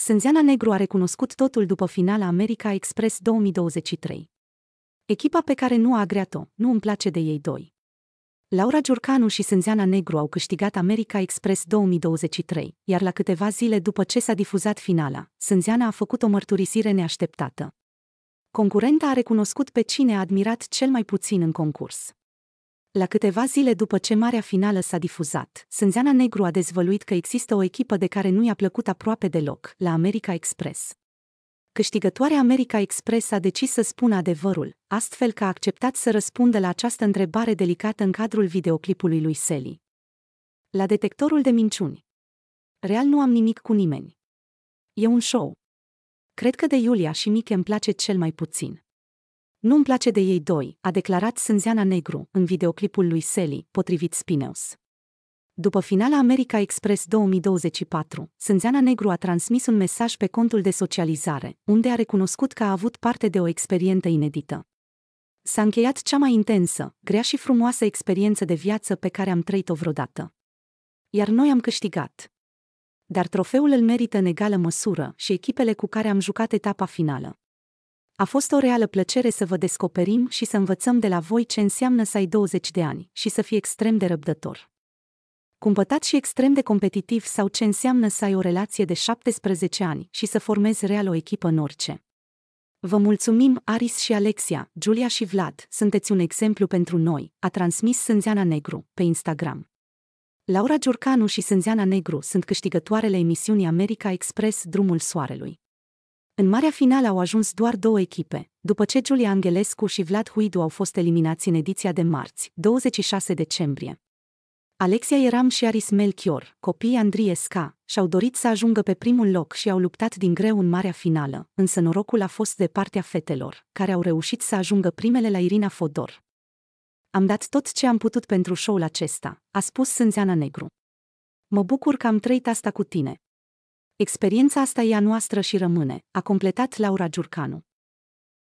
Sânziana Negru a recunoscut totul după finala America Express 2023. Echipa pe care nu a agreat-o, nu îmi place de ei doi. Laura Giurcanu și Sânziana Negru au câștigat America Express 2023, iar la câteva zile după ce s-a difuzat finala, Sânziana a făcut o mărturisire neașteptată. Concurenta a recunoscut pe cine a admirat cel mai puțin în concurs. La câteva zile după ce marea finală s-a difuzat, Sânzeana Negru a dezvăluit că există o echipă de care nu i-a plăcut aproape deloc, la America Express. Câștigătoarea America Express a decis să spună adevărul, astfel că a acceptat să răspundă la această întrebare delicată în cadrul videoclipului lui Sally. La detectorul de minciuni. Real nu am nimic cu nimeni. E un show. Cred că de Iulia și Mike îmi place cel mai puțin. Nu-mi place de ei doi, a declarat Sânzeana Negru în videoclipul lui Sally, potrivit Spineus. După finala America Express 2024, Sânzeana Negru a transmis un mesaj pe contul de socializare, unde a recunoscut că a avut parte de o experiență inedită. S-a încheiat cea mai intensă, grea și frumoasă experiență de viață pe care am trăit-o vreodată. Iar noi am câștigat. Dar trofeul îl merită în egală măsură și echipele cu care am jucat etapa finală. A fost o reală plăcere să vă descoperim și să învățăm de la voi ce înseamnă să ai 20 de ani și să fii extrem de răbdător. Cumpătat și extrem de competitiv sau ce înseamnă să ai o relație de 17 ani și să formezi real o echipă în orice. Vă mulțumim, Aris și Alexia, Julia și Vlad, sunteți un exemplu pentru noi, a transmis Sânzeana Negru pe Instagram. Laura Giurcanu și Sânzeana Negru sunt câștigătoarele emisiunii America Express Drumul Soarelui. În marea finală au ajuns doar două echipe, după ce Giulia Angelescu și Vlad Huidu au fost eliminați în ediția de marți, 26 decembrie. Alexia Eram și Aris Melchior, copiii Andriesca, și-au dorit să ajungă pe primul loc și au luptat din greu în marea finală, însă norocul a fost de partea fetelor, care au reușit să ajungă primele la Irina Fodor. Am dat tot ce am putut pentru show-ul acesta, a spus Sânzeana Negru. Mă bucur că am trăit asta cu tine, Experiența asta e a noastră și rămâne, a completat Laura Giurcanu.